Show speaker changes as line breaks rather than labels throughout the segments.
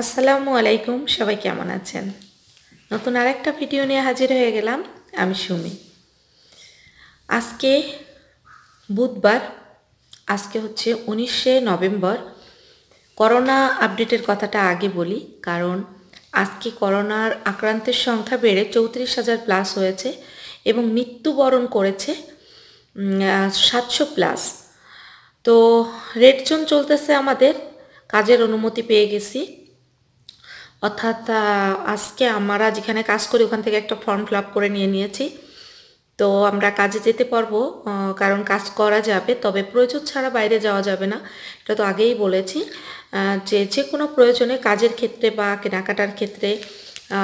আসসালামু আলাইকুম সবাই কেমন আছেন নতুন আরেকটা ভিডিও নিয়ে হাজির হয়ে গেলাম আমি সুমি আজকে বুধবার আজকে হচ্ছে উনিশে নভেম্বর করোনা আপডেটের কথাটা আগে বলি কারণ আজকে করোনার আক্রান্তের সংখ্যা বেড়ে চৌত্রিশ হাজার প্লাস হয়েছে এবং মৃত্যুবরণ করেছে সাতশো প্লাস তো রেড জোন চলতেছে আমাদের কাজের অনুমতি পেয়ে গেছি অর্থাৎ আজকে আমরা যেখানে কাজ করি ওখান থেকে একটা ফর্ম ফিল করে নিয়ে নিয়েছি তো আমরা কাজে যেতে পারবো কারণ কাজ করা যাবে তবে প্রয়োজন ছাড়া বাইরে যাওয়া যাবে না এটা তো আগেই বলেছি যে যে কোনো প্রয়োজনে কাজের ক্ষেত্রে বা কেনাকাটার ক্ষেত্রে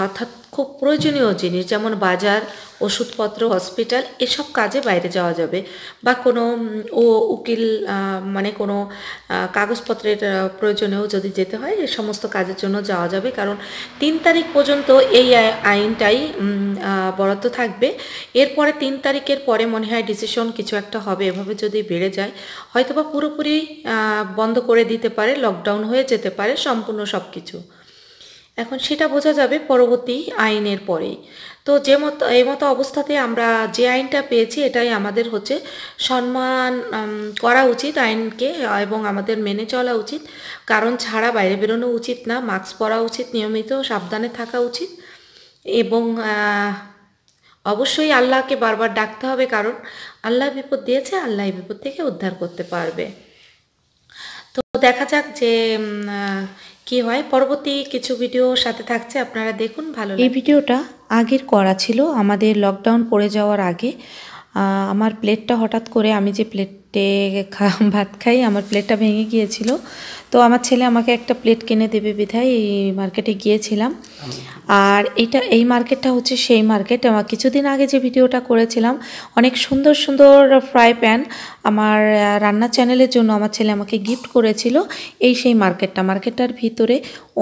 অর্থাৎ খুব প্রয়োজনীয় জিনিস যেমন বাজার ওষুধপত্র হসপিটাল এসব কাজে বাইরে যাওয়া যাবে বা কোনো ও উকিল মানে কোনো কাগজপত্রের প্রয়োজনেও যদি যেতে হয় এ সমস্ত কাজের জন্য যাওয়া যাবে কারণ তিন তারিখ পর্যন্ত এই আইনটাই বরাদ্দ থাকবে এরপরে তিন তারিখের পরে মনে হয় ডিসিশন কিছু একটা হবে এভাবে যদি বেড়ে যায় হয়তোবা পুরোপুরি বন্ধ করে দিতে পারে লকডাউন হয়ে যেতে পারে সম্পূর্ণ সব কিছু এখন সেটা বোঝা যাবে পরবর্তী আইনের পরেই তো যে মতো এই মতো অবস্থাতে আমরা যে আইনটা পেয়েছি এটাই আমাদের হচ্ছে সম্মান করা উচিত আইনকে এবং আমাদের মেনে চলা উচিত কারণ ছাড়া বাইরে বেরোনো উচিত না মাস্ক পরা উচিত নিয়মিত সাবধানে থাকা উচিত এবং অবশ্যই আল্লাহকে বারবার ডাকতে হবে কারণ আল্লাহ বিপদ দিয়েছে আল্লাহ বিপদ থেকে উদ্ধার করতে পারবে তো দেখা যাক যে কি হয় পরবর্তী কিছু ভিডিও সাথে থাকছে আপনারা দেখুন ভালো এই ভিডিওটা আগের করা ছিল আমাদের লকডাউন পড়ে যাওয়ার আগে আমার প্লেটটা হঠাৎ করে আমি যে প্লেট প্লেটে ভাত খাই আমার প্লেটটা ভেঙে গিয়েছিল তো আমার ছেলে আমাকে একটা প্লেট কিনে দেবে বিধায় এই মার্কেটে গিয়েছিলাম আর এটা এই মার্কেটটা হচ্ছে সেই মার্কেট আমার কিছুদিন আগে যে ভিডিওটা করেছিলাম অনেক সুন্দর সুন্দর ফ্রাই প্যান আমার রান্না চ্যানেলের জন্য আমার ছেলে আমাকে গিফট করেছিল এই সেই মার্কেটটা মার্কেটটার ভিতরে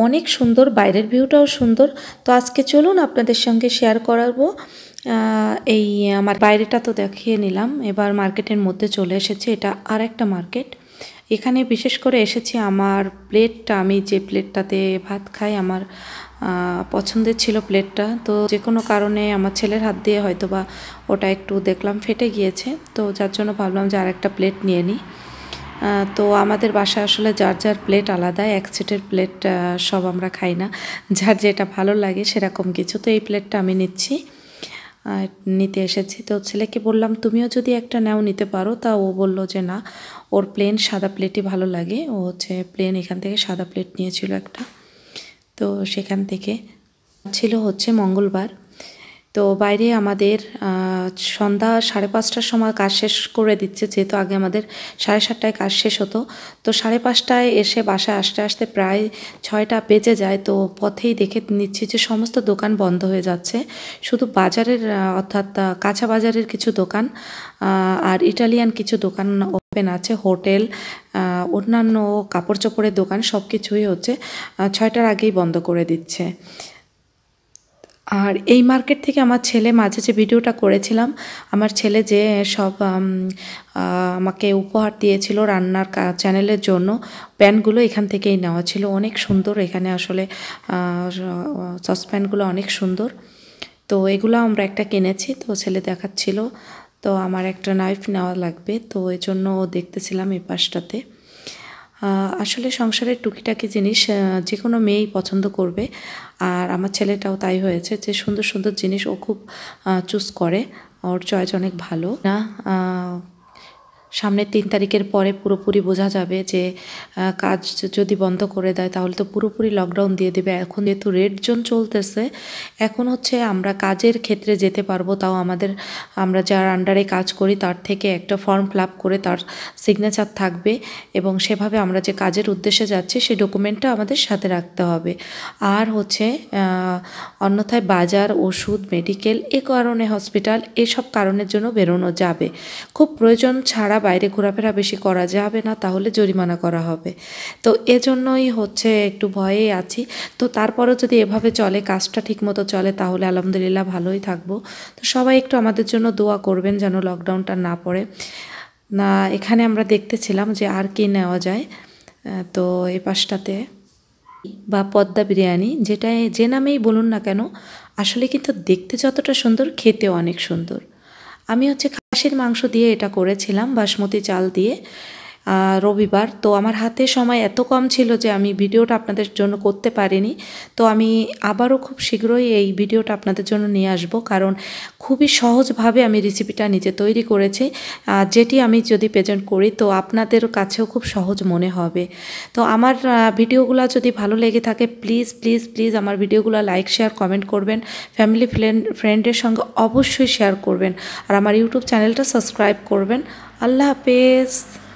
অনেক সুন্দর বাইরের ভিউটাও সুন্দর তো আজকে চলুন আপনাদের সঙ্গে শেয়ার করাবো এই আমার বাইরেটা তো দেখিয়ে নিলাম এবার মার্কেটের মধ্যে চলে এসেছে এটা আর একটা মার্কেট এখানে বিশেষ করে এসেছি আমার প্লেটটা আমি যে প্লেটটাতে ভাত খাই আমার পছন্দের ছিল প্লেটটা তো যে কোনো কারণে আমার ছেলের হাত দিয়ে হয়তো বা ওটা একটু দেখলাম ফেটে গিয়েছে তো যার জন্য ভাবলাম যে আর একটা প্লেট নিয়ে নিই তো আমাদের বাসায় আসলে যার যার প্লেট আলাদা এক সেটের প্লেট সব আমরা খাই না যার যেটা ভালো লাগে সেরকম কিছু তো এই প্লেটটা আমি নিচ্ছি নিতে এসেছি তো ছেলেকে বললাম তুমিও যদি একটা নাও নিতে পারো তা ও বলল যে না ওর প্লেন সাদা প্লেটই ভালো লাগে ও হচ্ছে প্লেন এখান থেকে সাদা প্লেট নিয়েছিল একটা তো সেখান থেকে ছিল হচ্ছে মঙ্গলবার তো বাইরে আমাদের সন্ধ্যা সাড়ে পাঁচটার সময় কাজ শেষ করে দিচ্ছে যেহেতু আগে আমাদের সাড়ে সাতটায় কাজ শেষ হতো তো সাড়ে পাঁচটায় এসে বাসায় আসতে আসতে প্রায় ছয়টা বেজে যায় তো পথেই দেখে নিচ্ছি যে সমস্ত দোকান বন্ধ হয়ে যাচ্ছে শুধু বাজারের অর্থাৎ কাঁচা বাজারের কিছু দোকান আর ইটালিয়ান কিছু দোকান ওপেন আছে হোটেল অন্যান্য কাপড় চোপড়ের দোকান সব কিছুই হচ্ছে ছয়টার আগেই বন্ধ করে দিচ্ছে আর এই মার্কেট থেকে আমার ছেলে মাঝে যে ভিডিওটা করেছিলাম আমার ছেলে যে সব আমাকে উপহার দিয়েছিল রান্নার চ্যানেলের জন্য প্যানগুলো এখান থেকেই নেওয়া ছিল অনেক সুন্দর এখানে আসলে সসপ্যানগুলো অনেক সুন্দর তো এগুলো আমরা একটা কিনেছি তো ছেলে দেখাচ্ছিল তো আমার একটা নাইফ নেওয়া লাগবে তো এজন্য দেখতেছিলাম এই পাশটাতে আসলে সংসারের টুকিটাকি জিনিস যে কোনো মেয়েই পছন্দ করবে আর আমার ছেলেটাও তাই হয়েছে যে সুন্দর সুন্দর জিনিস ও খুব চুজ করে ওর চয়েস অনেক ভালো না সামনের তিন তারিখের পরে পুরোপুরি বোঝা যাবে যে কাজ যদি বন্ধ করে দেয় তাহলে তো পুরোপুরি লকডাউন দিয়ে দেবে এখন যেহেতু রেড জোন চলতেছে এখন হচ্ছে আমরা কাজের ক্ষেত্রে যেতে পারবো তাও আমাদের আমরা যার আন্ডারে কাজ করি তার থেকে একটা ফর্ম ফিল করে তার সিগনেচার থাকবে এবং সেভাবে আমরা যে কাজের উদ্দেশ্যে যাচ্ছি সেই ডকুমেন্টটা আমাদের সাথে রাখতে হবে আর হচ্ছে অন্যথায় বাজার ওষুধ মেডিকেল এ কারণে হসপিটাল এসব কারণের জন্য বেরোনো যাবে খুব প্রয়োজন ছাড়া বাইরে ঘোরাফেরা বেশি করা যাবে না তাহলে জরিমানা করা হবে তো এজন্যই হচ্ছে একটু ভয়ে আছি তো তারপরেও যদি এভাবে চলে কাজটা ঠিকমতো চলে তাহলে আলহামদুলিল্লাহ ভালোই থাকবো তো সবাই একটু আমাদের জন্য দোয়া করবেন যেন লকডাউনটা না পড়ে না এখানে আমরা দেখতেছিলাম যে আর কি নেওয়া যায় তো এ পাশটাতে বা পদ্মা বিরিয়ানি যেটা যে নামেই বলুন না কেন আসলে কিন্তু দেখতে যতটা সুন্দর খেতে অনেক সুন্দর আমি হচ্ছে খাসির মাংস দিয়ে এটা করেছিলাম বাসমতি চাল দিয়ে রবিবার তো আমার হাতে সময় এত কম ছিল যে আমি ভিডিওটা আপনাদের জন্য করতে পারিনি তো আমি আবারও খুব শীঘ্রই এই ভিডিওটা আপনাদের জন্য নিয়ে আসব কারণ খুবই সহজভাবে আমি রেসিপিটা নিজে তৈরি করেছি যেটি আমি যদি প্রেজেন্ট করি তো আপনাদের কাছেও খুব সহজ মনে হবে তো আমার ভিডিওগুলো যদি ভালো লেগে থাকে প্লিজ প্লিজ প্লিজ আমার ভিডিওগুলো লাইক শেয়ার কমেন্ট করবেন ফ্যামিলি ফ্রেন্ড ফ্রেন্ডের সঙ্গে অবশ্যই শেয়ার করবেন আর আমার ইউটিউব চ্যানেলটা সাবস্ক্রাইব করবেন আল্লাহ হাফেজ